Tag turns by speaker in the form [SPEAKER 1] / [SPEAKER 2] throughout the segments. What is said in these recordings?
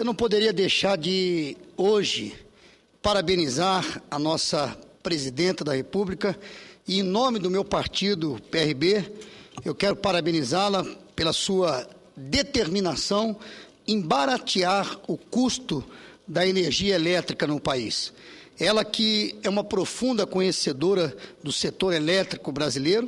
[SPEAKER 1] Eu não poderia deixar de hoje parabenizar a nossa presidenta da República e em nome do meu partido PRB, eu quero parabenizá-la pela sua determinação em baratear o custo da energia elétrica no país. Ela que é uma profunda conhecedora do setor elétrico brasileiro,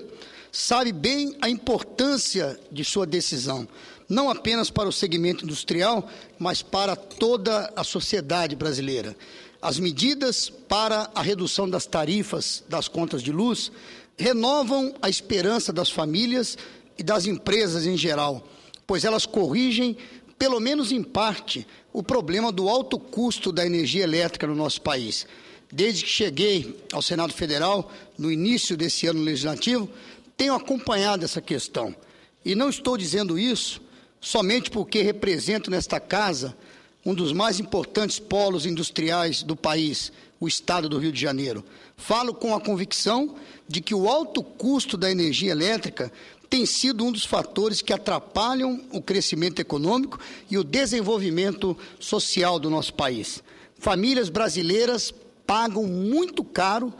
[SPEAKER 1] sabe bem a importância de sua decisão, não apenas para o segmento industrial, mas para toda a sociedade brasileira. As medidas para a redução das tarifas das contas de luz renovam a esperança das famílias e das empresas em geral, pois elas corrigem, pelo menos em parte, o problema do alto custo da energia elétrica no nosso país. Desde que cheguei ao Senado Federal, no início desse ano legislativo, tenho acompanhado essa questão. E não estou dizendo isso somente porque represento nesta casa um dos mais importantes polos industriais do país, o estado do Rio de Janeiro. Falo com a convicção de que o alto custo da energia elétrica tem sido um dos fatores que atrapalham o crescimento econômico e o desenvolvimento social do nosso país. Famílias brasileiras pagam muito caro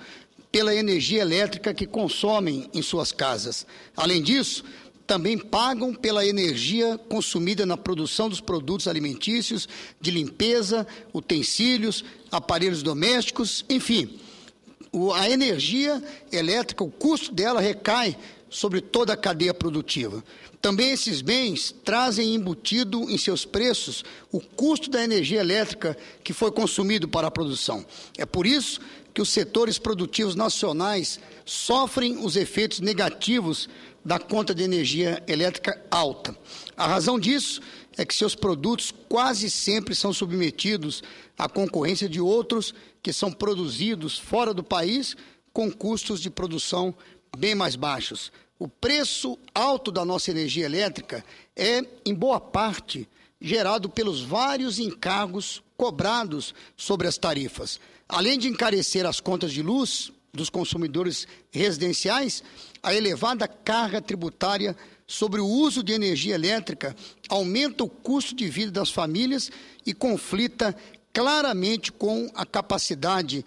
[SPEAKER 1] pela energia elétrica que consomem em suas casas. Além disso, também pagam pela energia consumida na produção dos produtos alimentícios, de limpeza, utensílios, aparelhos domésticos, enfim. a energia elétrica, o custo dela recai sobre toda a cadeia produtiva. Também esses bens trazem embutido em seus preços o custo da energia elétrica que foi consumido para a produção. É por isso que os setores produtivos nacionais sofrem os efeitos negativos da conta de energia elétrica alta. A razão disso é que seus produtos quase sempre são submetidos à concorrência de outros que são produzidos fora do país com custos de produção bem mais baixos. O preço alto da nossa energia elétrica é, em boa parte, gerado pelos vários encargos cobrados sobre as tarifas. Além de encarecer as contas de luz dos consumidores residenciais, a elevada carga tributária sobre o uso de energia elétrica aumenta o custo de vida das famílias e conflita claramente com a capacidade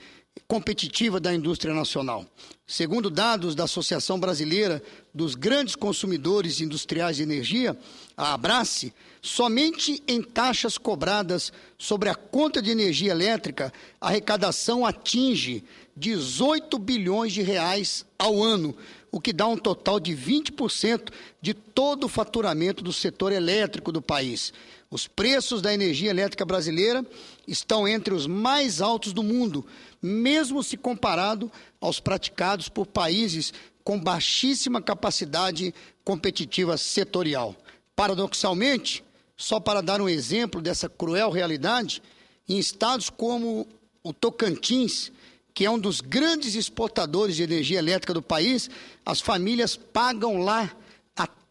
[SPEAKER 1] competitiva da indústria nacional. Segundo dados da Associação Brasileira dos Grandes Consumidores Industriais de Energia, a Abrace, somente em taxas cobradas sobre a conta de energia elétrica, a arrecadação atinge 18 bilhões de reais ao ano, o que dá um total de 20% de todo o faturamento do setor elétrico do país. Os preços da energia elétrica brasileira estão entre os mais altos do mundo, mesmo se comparado aos praticados por países com baixíssima capacidade competitiva setorial. Paradoxalmente, só para dar um exemplo dessa cruel realidade, em estados como o Tocantins, que é um dos grandes exportadores de energia elétrica do país, as famílias pagam lá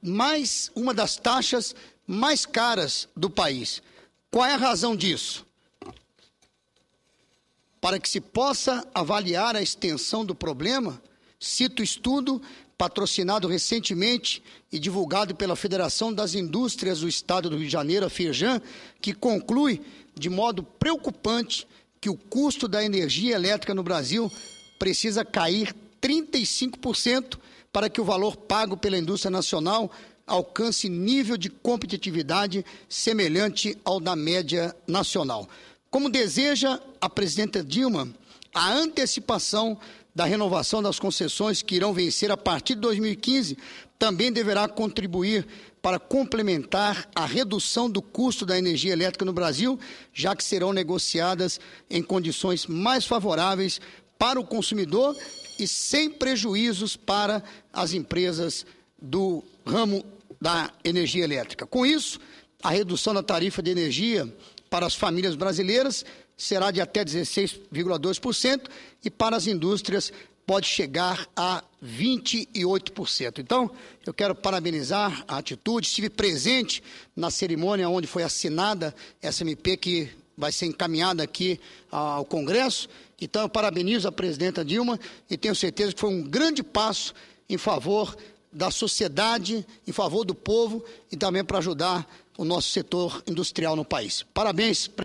[SPEAKER 1] mais uma das taxas mais caras do país. Qual é a razão disso? Para que se possa avaliar a extensão do problema, cito o estudo patrocinado recentemente e divulgado pela Federação das Indústrias do Estado do Rio de Janeiro, a Firjan, que conclui de modo preocupante que o custo da energia elétrica no Brasil precisa cair 35% para que o valor pago pela indústria nacional alcance nível de competitividade semelhante ao da média nacional. Como deseja a presidenta Dilma, a antecipação da renovação das concessões que irão vencer a partir de 2015 também deverá contribuir para complementar a redução do custo da energia elétrica no Brasil, já que serão negociadas em condições mais favoráveis para o consumidor e sem prejuízos para as empresas do ramo da energia elétrica. Com isso, a redução da tarifa de energia para as famílias brasileiras será de até 16,2% e para as indústrias pode chegar a 28%. Então, eu quero parabenizar a atitude. Estive presente na cerimônia onde foi assinada essa MP que vai ser encaminhada aqui ao Congresso. Então, eu parabenizo a presidenta Dilma e tenho certeza que foi um grande passo em favor da sociedade, em favor do povo e também para ajudar o nosso setor industrial no país. Parabéns.